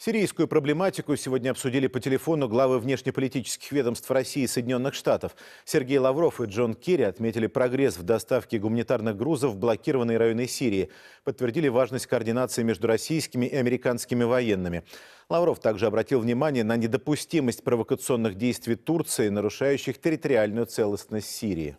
Сирийскую проблематику сегодня обсудили по телефону главы внешнеполитических ведомств России и Соединенных Штатов. Сергей Лавров и Джон Керри отметили прогресс в доставке гуманитарных грузов в блокированные районы Сирии, подтвердили важность координации между российскими и американскими военными. Лавров также обратил внимание на недопустимость провокационных действий Турции, нарушающих территориальную целостность Сирии.